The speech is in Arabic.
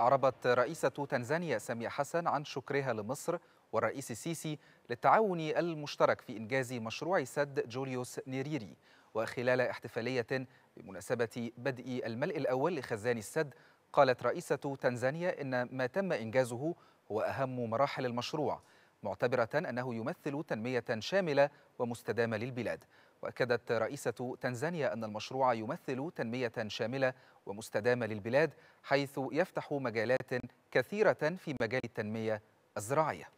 أعربت رئيسة تنزانيا سامية حسن عن شكرها لمصر والرئيس السيسي للتعاون المشترك في إنجاز مشروع سد جوليوس نيريري وخلال احتفالية بمناسبة بدء الملء الأول لخزان السد قالت رئيسة تنزانيا إن ما تم إنجازه هو أهم مراحل المشروع معتبرة أنه يمثل تنمية شاملة ومستدامة للبلاد وأكدت رئيسة تنزانيا أن المشروع يمثل تنمية شاملة ومستدامة للبلاد حيث يفتح مجالات كثيرة في مجال التنمية الزراعية